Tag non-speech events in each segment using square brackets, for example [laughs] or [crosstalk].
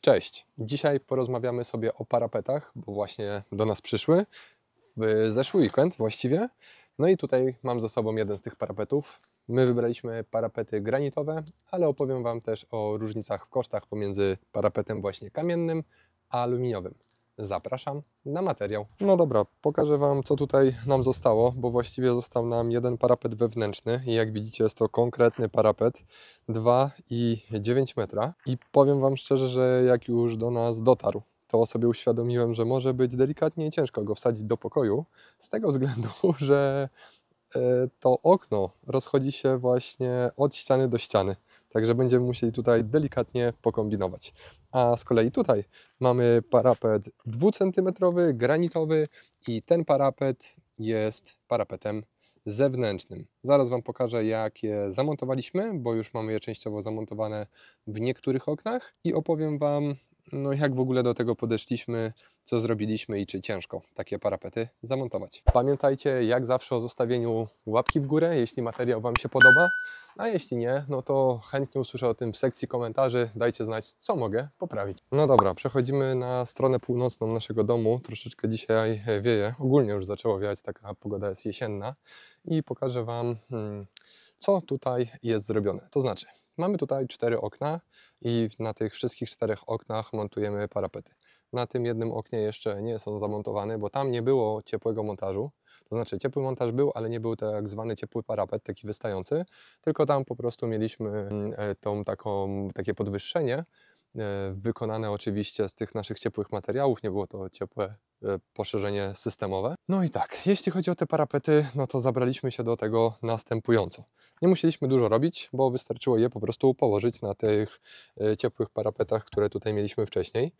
Cześć. Dzisiaj porozmawiamy sobie o parapetach, bo właśnie do nas przyszły w zeszły weekend właściwie. No i tutaj mam ze sobą jeden z tych parapetów. My wybraliśmy parapety granitowe, ale opowiem Wam też o różnicach w kosztach pomiędzy parapetem właśnie kamiennym a aluminiowym zapraszam na materiał. No dobra, pokażę Wam, co tutaj nam zostało, bo właściwie został nam jeden parapet wewnętrzny i jak widzicie jest to konkretny parapet 2,9 metra i powiem Wam szczerze, że jak już do nas dotarł, to sobie uświadomiłem, że może być delikatnie ciężko go wsadzić do pokoju z tego względu, [laughs] że e, to okno rozchodzi się właśnie od ściany do ściany. Także będziemy musieli tutaj delikatnie pokombinować. A z kolei tutaj mamy parapet 2 cm, granitowy i ten parapet jest parapetem zewnętrznym. Zaraz Wam pokażę, jak je zamontowaliśmy, bo już mamy je częściowo zamontowane w niektórych oknach i opowiem Wam, no jak w ogóle do tego podeszliśmy, co zrobiliśmy i czy ciężko takie parapety zamontować. Pamiętajcie jak zawsze o zostawieniu łapki w górę, jeśli materiał Wam się podoba, a jeśli nie, no to chętnie usłyszę o tym w sekcji komentarzy, dajcie znać co mogę poprawić. No dobra, przechodzimy na stronę północną naszego domu, troszeczkę dzisiaj wieje, ogólnie już zaczęło wiać, taka pogoda jest jesienna i pokażę Wam... Hmm, co tutaj jest zrobione. To znaczy, Mamy tutaj cztery okna i na tych wszystkich czterech oknach montujemy parapety. Na tym jednym oknie jeszcze nie są zamontowane, bo tam nie było ciepłego montażu. To znaczy ciepły montaż był, ale nie był tak zwany ciepły parapet, taki wystający, tylko tam po prostu mieliśmy mm, e, tą taką, takie podwyższenie, e, wykonane oczywiście z tych naszych ciepłych materiałów, nie było to ciepłe Y, poszerzenie systemowe. No i tak, jeśli chodzi o te parapety, no to zabraliśmy się do tego następująco. Nie musieliśmy dużo robić, bo wystarczyło je po prostu położyć na tych y, ciepłych parapetach, które tutaj mieliśmy wcześniej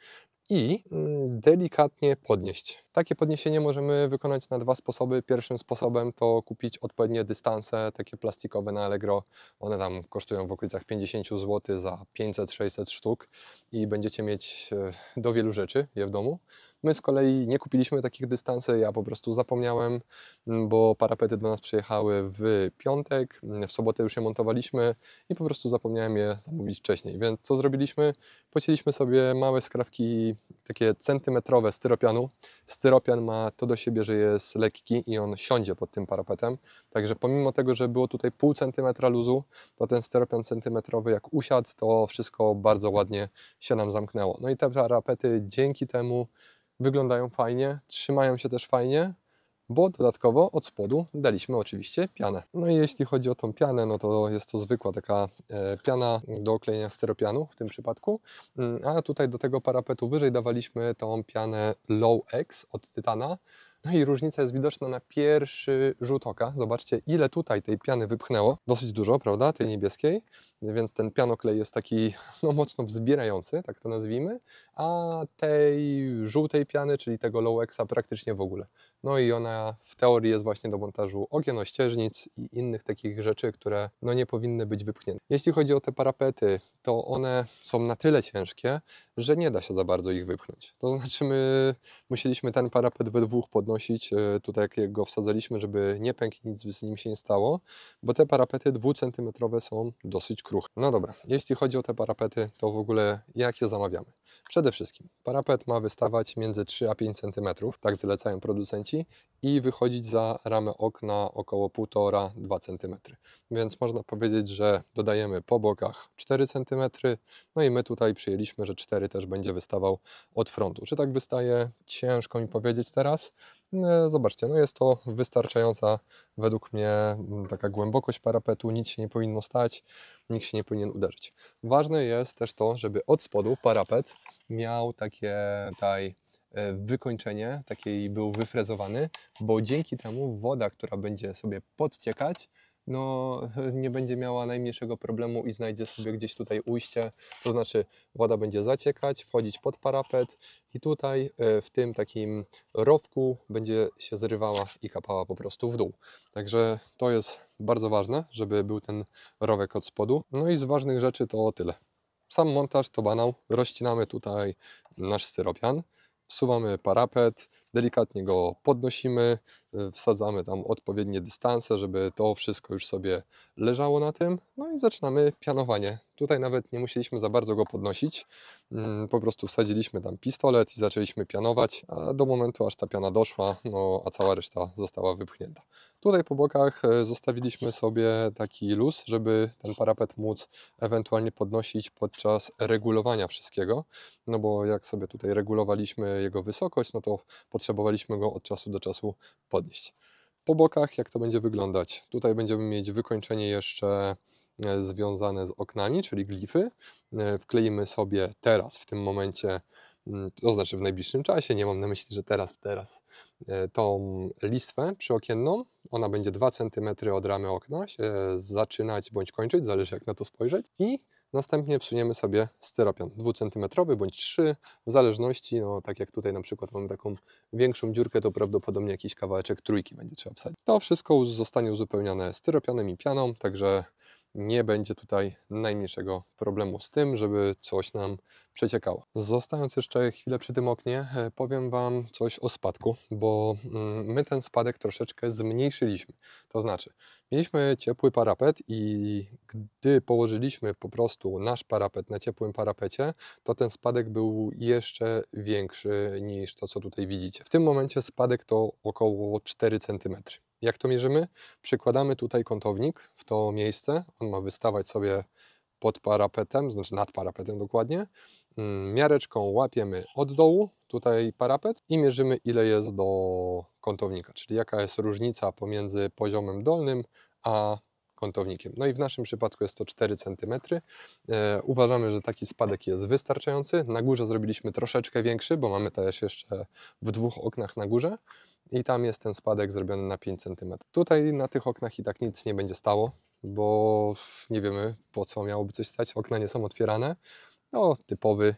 i mm, delikatnie podnieść. Takie podniesienie możemy wykonać na dwa sposoby. Pierwszym sposobem to kupić odpowiednie dystanse, takie plastikowe na Allegro. One tam kosztują w okolicach 50 zł za 500-600 sztuk i będziecie mieć y, do wielu rzeczy je w domu. My z kolei nie kupiliśmy takich dystansów, ja po prostu zapomniałem, mm, bo parapety do nas przyjechały w piątek, mm, w sobotę już je montowaliśmy i po prostu zapomniałem je zamówić wcześniej. Więc co zrobiliśmy? Pocięliśmy sobie małe skrawki, takie centymetrowe styropianu. Styropian ma to do siebie, że jest lekki i on siądzie pod tym parapetem. Także pomimo tego, że było tutaj pół centymetra luzu, to ten styropian centymetrowy jak usiadł, to wszystko bardzo ładnie się nam zamknęło. No i te parapety dzięki temu wyglądają fajnie, trzymają się też fajnie, bo dodatkowo od spodu daliśmy oczywiście pianę. No i jeśli chodzi o tą pianę, no to jest to zwykła taka e, piana do oklejenia steropianu w tym przypadku, mm, a tutaj do tego parapetu wyżej dawaliśmy tą pianę Low X od Tytana, no i różnica jest widoczna na pierwszy rzut oka. Zobaczcie, ile tutaj tej piany wypchnęło. Dosyć dużo, prawda, tej niebieskiej. Więc ten pianoklej jest taki no, mocno wzbierający, tak to nazwijmy. A tej żółtej piany, czyli tego Lowexa praktycznie w ogóle. No i ona w teorii jest właśnie do montażu okien, ościeżnic i innych takich rzeczy, które no, nie powinny być wypchnięte. Jeśli chodzi o te parapety, to one są na tyle ciężkie, że nie da się za bardzo ich wypchnąć. To znaczy my musieliśmy ten parapet we dwóch podnosić podnosić, e, tutaj jak go wsadzaliśmy, żeby nie pękł nic z nim się nie stało, bo te parapety dwucentymetrowe są dosyć kruche. No dobra, jeśli chodzi o te parapety, to w ogóle jak je zamawiamy? Przede wszystkim parapet ma wystawać między 3 a 5 cm, tak zalecają producenci, i wychodzić za ramę okna około 1,5-2 cm. Więc można powiedzieć, że dodajemy po bokach 4 cm, no i my tutaj przyjęliśmy, że 4 też będzie wystawał od frontu. Czy tak wystaje? Ciężko mi powiedzieć teraz. E, zobaczcie, no jest to wystarczająca według mnie taka głębokość parapetu, nic się nie powinno stać, nikt się nie powinien uderzyć. Ważne jest też to, żeby od spodu parapet miał takie tutaj e, wykończenie, takiej był wyfrezowany, bo dzięki temu woda, która będzie sobie podciekać, no, [laughs] nie będzie miała najmniejszego problemu i znajdzie sobie gdzieś tutaj ujście, to znaczy woda będzie zaciekać, wchodzić pod parapet i tutaj e, w tym takim rowku będzie się zrywała i kapała po prostu w dół. Także to jest bardzo ważne, żeby był ten rowek od spodu. No i z ważnych rzeczy to tyle. Sam montaż to banał, rozcinamy tutaj nasz syropian wsuwamy parapet, delikatnie go podnosimy, y, wsadzamy tam odpowiednie dystanse, żeby to wszystko już sobie leżało na tym, no i zaczynamy pianowanie. Tutaj nawet nie musieliśmy za bardzo go podnosić, mm, po prostu wsadziliśmy tam pistolet i zaczęliśmy pianować, a do momentu aż ta piana doszła, no a cała reszta została wypchnięta. Tutaj po bokach e, zostawiliśmy sobie taki luz, żeby ten parapet móc ewentualnie podnosić podczas regulowania wszystkiego, no bo jak sobie tutaj regulowaliśmy jego wysokość, no to potrzebowaliśmy go od czasu do czasu podnieść. Po bokach jak to będzie wyglądać? Tutaj będziemy mieć wykończenie jeszcze e, związane z oknami, czyli glify. E, wkleimy sobie teraz w tym momencie mm, to znaczy w najbliższym czasie, nie mam na myśli, że teraz, teraz, tą listwę przyokienną, ona będzie 2 cm od ramy okna się zaczynać bądź kończyć, zależy jak na to spojrzeć. I Następnie wsuniemy sobie styropian 2 cm bądź 3 w zależności, no tak jak tutaj na przykład mamy taką większą dziurkę, to prawdopodobnie jakiś kawałeczek trójki będzie trzeba wsadzić. To wszystko zostanie uzupełniane styropianem i pianą, także nie będzie tutaj najmniejszego problemu z tym, żeby coś nam przeciekało. Zostając jeszcze chwilę przy tym oknie, e, powiem Wam coś o spadku, bo mm, my ten spadek troszeczkę zmniejszyliśmy. To znaczy, mieliśmy ciepły parapet i gdy położyliśmy po prostu nasz parapet na ciepłym parapecie, to ten spadek był jeszcze większy niż to, co tutaj widzicie. W tym momencie spadek to około 4 cm. Jak to mierzymy? Przykładamy tutaj kątownik w to miejsce. On ma wystawać sobie pod parapetem, znaczy nad parapetem dokładnie. Mm, miareczką łapiemy od dołu, tutaj parapet i mierzymy ile jest do kątownika, czyli jaka jest różnica pomiędzy poziomem dolnym a kątownikiem. No i w naszym przypadku jest to 4 cm. E, uważamy, że taki spadek jest wystarczający. Na górze zrobiliśmy troszeczkę większy, bo mamy też jeszcze w dwóch oknach na górze i tam jest ten spadek zrobiony na 5 cm. Tutaj na tych oknach i tak nic nie będzie stało, bo nie wiemy po co miałoby coś stać, okna nie są otwierane. No, typowy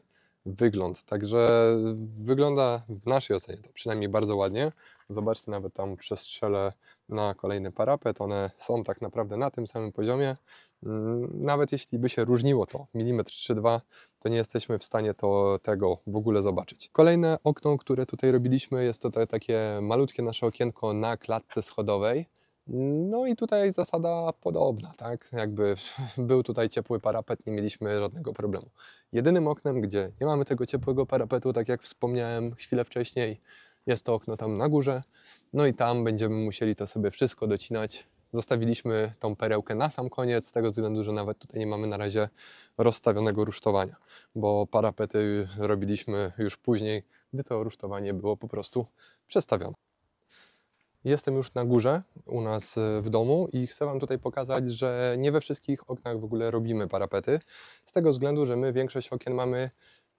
wygląd. Także wygląda w naszej ocenie to przynajmniej bardzo ładnie. Zobaczcie nawet tam przestrzele na kolejny parapet. One są tak naprawdę na tym samym poziomie. Mm, nawet jeśli by się różniło to milimetr czy dwa, to nie jesteśmy w stanie to, tego w ogóle zobaczyć. Kolejne okno, które tutaj robiliśmy, jest to takie malutkie nasze okienko na klatce schodowej. No i tutaj zasada podobna, tak? Jakby [laughs] był tutaj ciepły parapet, nie mieliśmy żadnego problemu. Jedynym oknem, gdzie nie mamy tego ciepłego parapetu, tak jak wspomniałem chwilę wcześniej, jest to okno tam na górze. No i tam będziemy musieli to sobie wszystko docinać. Zostawiliśmy tą perełkę na sam koniec, z tego względu, że nawet tutaj nie mamy na razie rozstawionego rusztowania, bo parapety robiliśmy już później, gdy to rusztowanie było po prostu przestawione. Jestem już na górze u nas e, w domu i chcę Wam tutaj pokazać, że nie we wszystkich oknach w ogóle robimy parapety, z tego względu, że my większość okien mamy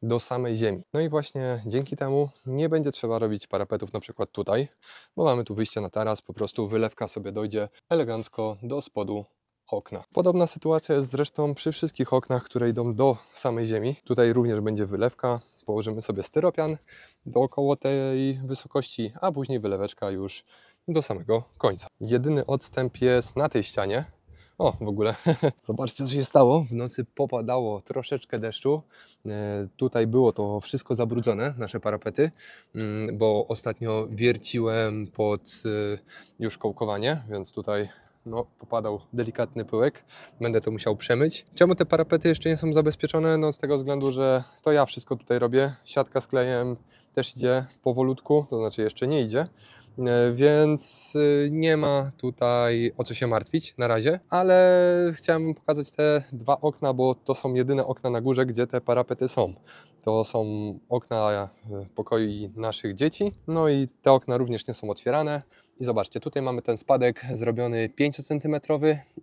do samej ziemi. No i właśnie dzięki temu nie będzie trzeba robić parapetów na przykład tutaj, bo mamy tu wyjście na taras, po prostu wylewka sobie dojdzie elegancko do spodu okna. Podobna sytuacja jest zresztą przy wszystkich oknach, które idą do samej ziemi. Tutaj również będzie wylewka, położymy sobie styropian do około tej wysokości, a później wyleweczka już do samego końca. Jedyny odstęp jest na tej ścianie. O, w ogóle, [laughs] zobaczcie co się stało. W nocy popadało troszeczkę deszczu. E, tutaj było to wszystko zabrudzone, nasze parapety, mm, bo ostatnio wierciłem pod e, już kołkowanie, więc tutaj no, popadał delikatny pyłek, będę to musiał przemyć. Czemu te parapety jeszcze nie są zabezpieczone? No z tego względu, że to ja wszystko tutaj robię, siatka z klejem też idzie powolutku, to znaczy jeszcze nie idzie, E, więc y, nie ma tutaj o co się martwić na razie, ale chciałem pokazać te dwa okna, bo to są jedyne okna na górze, gdzie te parapety są. To są okna e, pokoi naszych dzieci, no i te okna również nie są otwierane. I zobaczcie, tutaj mamy ten spadek zrobiony 5 cm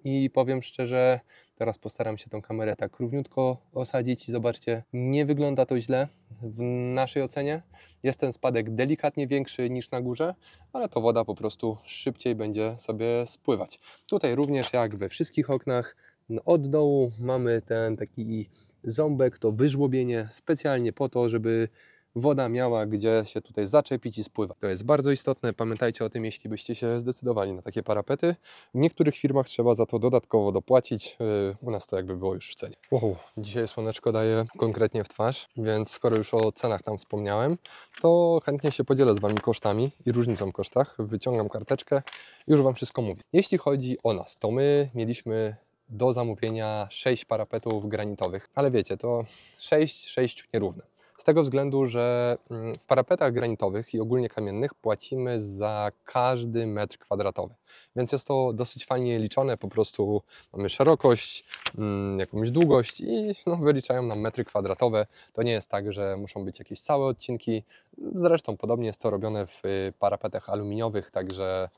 i powiem szczerze, Teraz postaram się tą kamerę tak równiutko osadzić i zobaczcie, nie wygląda to źle w naszej ocenie. Jest ten spadek delikatnie większy niż na górze, ale to woda po prostu szybciej będzie sobie spływać. Tutaj również jak we wszystkich oknach od dołu mamy ten taki ząbek, to wyżłobienie specjalnie po to, żeby woda miała gdzie się tutaj zaczepić i spływać. To jest bardzo istotne, pamiętajcie o tym, jeśli byście się zdecydowali na takie parapety. W niektórych firmach trzeba za to dodatkowo dopłacić, y, u nas to jakby było już w cenie. Wow, dzisiaj słoneczko daje konkretnie w twarz, więc skoro już o cenach tam wspomniałem, to chętnie się podzielę z Wami kosztami i różnicą w kosztach. Wyciągam karteczkę, już Wam wszystko mówię. Jeśli chodzi o nas, to my mieliśmy do zamówienia 6 parapetów granitowych, ale wiecie, to 6, 6 nierówne. Z tego względu, że mm, w parapetach granitowych i ogólnie kamiennych płacimy za każdy metr kwadratowy. Więc jest to dosyć fajnie liczone, po prostu mamy szerokość, mm, jakąś długość i no, wyliczają nam metry kwadratowe. To nie jest tak, że muszą być jakieś całe odcinki. Zresztą podobnie jest to robione w y, parapetach aluminiowych, także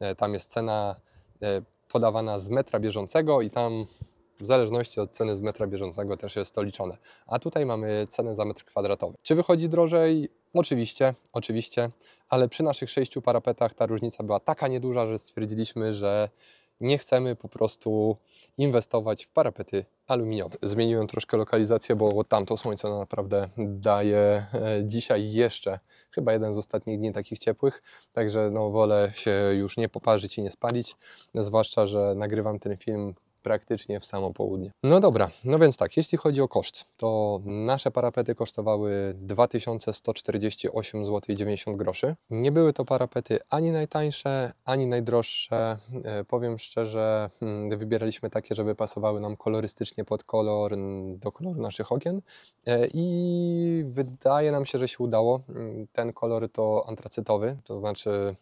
e, tam jest cena e, podawana z metra bieżącego i tam w zależności od ceny z metra bieżącego też jest to liczone. A tutaj mamy cenę za metr kwadratowy. Czy wychodzi drożej? Oczywiście, oczywiście, ale przy naszych sześciu parapetach ta różnica była taka nieduża, że stwierdziliśmy, że nie chcemy po prostu inwestować w parapety aluminiowe. Zmieniłem troszkę lokalizację, bo tamto słońce naprawdę daje e, dzisiaj jeszcze chyba jeden z ostatnich dni takich ciepłych, także no wolę się już nie poparzyć i nie spalić, zwłaszcza, że nagrywam ten film praktycznie w samo południe. No dobra, no więc tak, jeśli chodzi o koszt, to nasze parapety kosztowały 2148 zł 90 groszy. Nie były to parapety ani najtańsze, ani najdroższe. E, powiem szczerze, hmm, wybieraliśmy takie, żeby pasowały nam kolorystycznie pod kolor, do koloru naszych okien e, i wydaje nam się, że się udało. Mm, ten kolor to antracytowy, to znaczy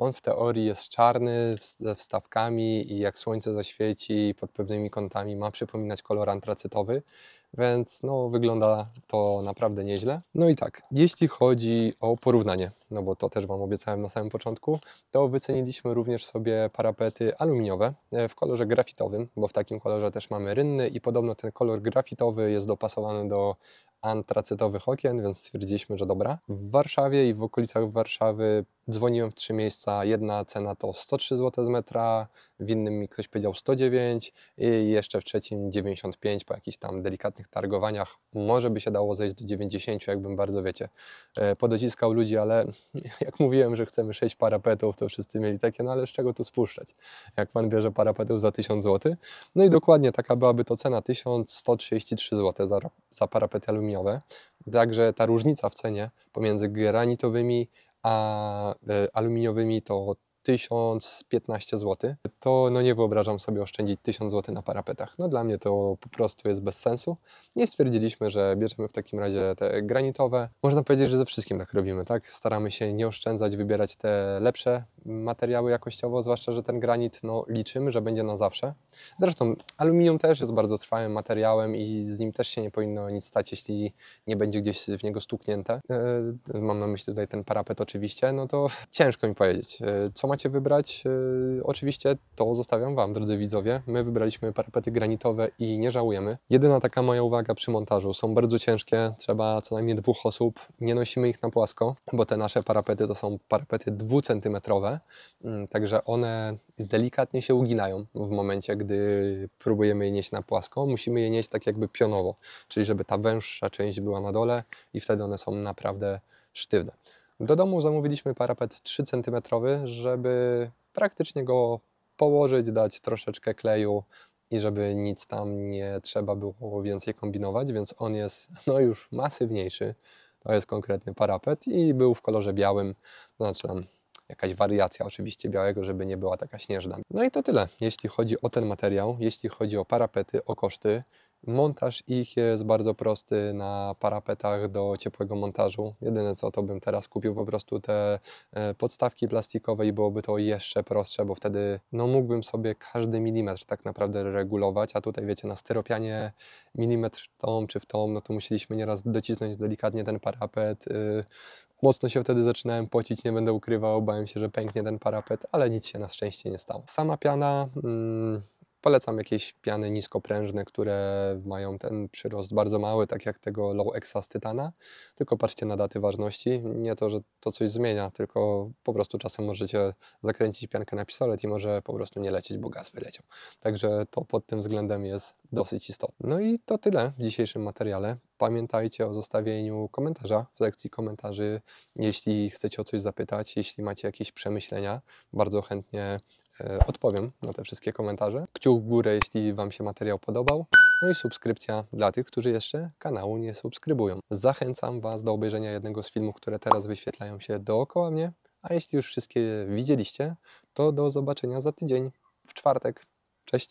on w teorii jest czarny, ze wstawkami i jak słońce zaświeci pod pewnymi kątami ma przypominać kolor antracytowy, więc no, wygląda to naprawdę nieźle. No i tak, jeśli chodzi o porównanie, no bo to też Wam obiecałem na samym początku, to wyceniliśmy również sobie parapety aluminiowe e, w kolorze grafitowym, bo w takim kolorze też mamy rynny i podobno ten kolor grafitowy jest dopasowany do antracytowych okien, więc stwierdziliśmy, że dobra. W Warszawie i w okolicach Warszawy dzwoniłem w trzy miejsca. Jedna cena to 103 zł z metra, w innym mi ktoś powiedział 109 i jeszcze w trzecim 95 po jakichś tam delikatnych targowaniach. Może by się dało zejść do 90, jakbym bardzo, wiecie, e, podociskał ludzi, ale [laughs] jak mówiłem, że chcemy 6 parapetów, to wszyscy mieli takie, no ale z czego tu spuszczać? Jak pan bierze parapetów za 1000 zł? No i dokładnie taka byłaby to cena 1133 zł za, za parapet aluminium aluminiowe. Także ta różnica w cenie pomiędzy granitowymi a e, aluminiowymi to 1015 zł, to no nie wyobrażam sobie oszczędzić 1000 zł na parapetach. No dla mnie to po prostu jest bez sensu. I stwierdziliśmy, że bierzemy w takim razie te granitowe. Można powiedzieć, że ze wszystkim tak robimy, tak? Staramy się nie oszczędzać, wybierać te lepsze materiały jakościowo, zwłaszcza, że ten granit no, liczymy, że będzie na zawsze. Zresztą aluminium też jest bardzo trwałym materiałem i z nim też się nie powinno nic stać, jeśli nie będzie gdzieś w niego stuknięte. E, mam na myśli tutaj ten parapet oczywiście, no to ciężko mi powiedzieć. E, co macie wybrać? E, oczywiście to zostawiam Wam, drodzy widzowie. My wybraliśmy parapety granitowe i nie żałujemy. Jedyna taka moja uwaga przy montażu, są bardzo ciężkie, trzeba co najmniej dwóch osób, nie nosimy ich na płasko, bo te nasze parapety to są parapety dwucentymetrowe, Mm, także one delikatnie się uginają w momencie, gdy próbujemy je nieść na płasko. Musimy je nieść tak jakby pionowo, czyli żeby ta węższa część była na dole i wtedy one są naprawdę sztywne. Do domu zamówiliśmy parapet 3 cm, żeby praktycznie go położyć, dać troszeczkę kleju i żeby nic tam nie trzeba było więcej kombinować, więc on jest no już masywniejszy. To jest konkretny parapet i był w kolorze białym, znaczy tam jakaś wariacja oczywiście białego, żeby nie była taka śnieżna. No i to tyle, jeśli chodzi o ten materiał, jeśli chodzi o parapety, o koszty. Montaż ich jest bardzo prosty na parapetach do ciepłego montażu. Jedyne co to bym teraz kupił po prostu te e, podstawki plastikowe i byłoby to jeszcze prostsze, bo wtedy no, mógłbym sobie każdy milimetr tak naprawdę regulować, a tutaj wiecie na styropianie milimetr w tą czy w tą, no to musieliśmy nieraz docisnąć delikatnie ten parapet, y, Mocno się wtedy zaczynałem pocić, nie będę ukrywał, bałem się, że pęknie ten parapet, ale nic się na szczęście nie stało. Sama piana, hmm, polecam jakieś piany niskoprężne, które mają ten przyrost bardzo mały, tak jak tego Low Exas Tytana, tylko patrzcie na daty ważności, nie to, że to coś zmienia, tylko po prostu czasem możecie zakręcić piankę na pistolet i może po prostu nie lecieć, bo gaz wyleciał. Także to pod tym względem jest dosyć istotne. No i to tyle w dzisiejszym materiale. Pamiętajcie o zostawieniu komentarza w sekcji komentarzy, jeśli chcecie o coś zapytać, jeśli macie jakieś przemyślenia, bardzo chętnie e, odpowiem na te wszystkie komentarze. Kciuk w górę, jeśli Wam się materiał podobał. No i subskrypcja dla tych, którzy jeszcze kanału nie subskrybują. Zachęcam Was do obejrzenia jednego z filmów, które teraz wyświetlają się dookoła mnie. A jeśli już wszystkie widzieliście, to do zobaczenia za tydzień w czwartek. Cześć!